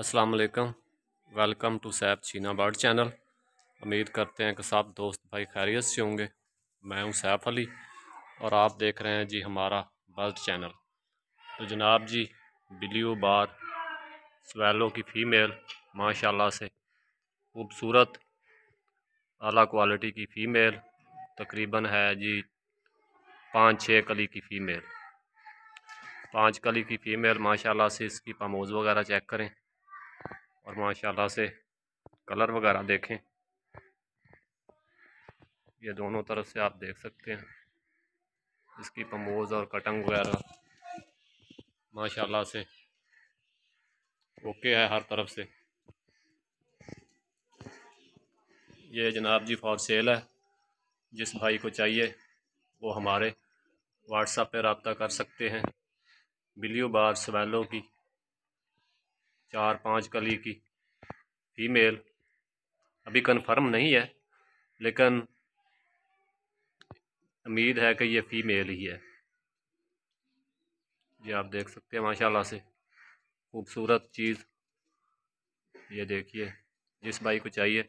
असलकम welcome to सैब चीना bird channel उम्मीद करते हैं कि सब दोस्त भाई खैरियत से होंगे मैं हूं सैफ अली और आप देख रहे हैं जी हमारा बर्ड चैनल तो जनाब जी बिलियो बार स्वेलो की फ़ीमेल माशाल्लाह से खूबसूरत अला क्वालिटी की फ़ीमेल तकरीबन है जी पाँच छः कली की फ़ीमेल पाँच कली की फ़ीमेल माशाल्लाह से इसकी पमोज़ वगैरह चेक करें और माशाल्लाह से कलर वगैरह देखें ये दोनों तरफ से आप देख सकते हैं इसकी पमोज और कटंग वगैरह माशाल्लाह से ओके है हर तरफ से ये जनाब जी फॉर सेल है जिस भाई को चाहिए वो हमारे व्हाट्सएप पे रबता कर सकते हैं बिलियो बार सवैलों की चार पाँच कली की फीमेल अभी कंफर्म नहीं है लेकिन उम्मीद है कि ये फ़ीमेल ही है ये आप देख सकते हैं माशाल्लाह से खूबसूरत चीज़ ये देखिए जिस भाई को चाहिए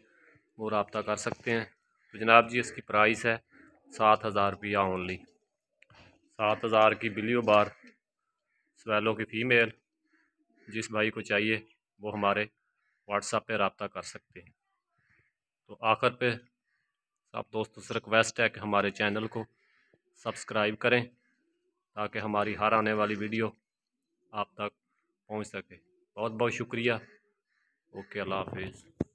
वो रबता कर सकते हैं तो जनाब जी इसकी प्राइस है सात हज़ार रुपया ओनली सात हज़ार की बिलियो बार स्वेलो की फ़ीमेल जिस भाई को चाहिए वो हमारे व्हाट्सएप पे रबता कर सकते हैं तो आखिर पे सब दोस्तों से रिक्वेस्ट है कि हमारे चैनल को सब्सक्राइब करें ताकि हमारी हर आने वाली वीडियो आप तक पहुंच सके बहुत बहुत शुक्रिया ओके अल्लाह हाफिज़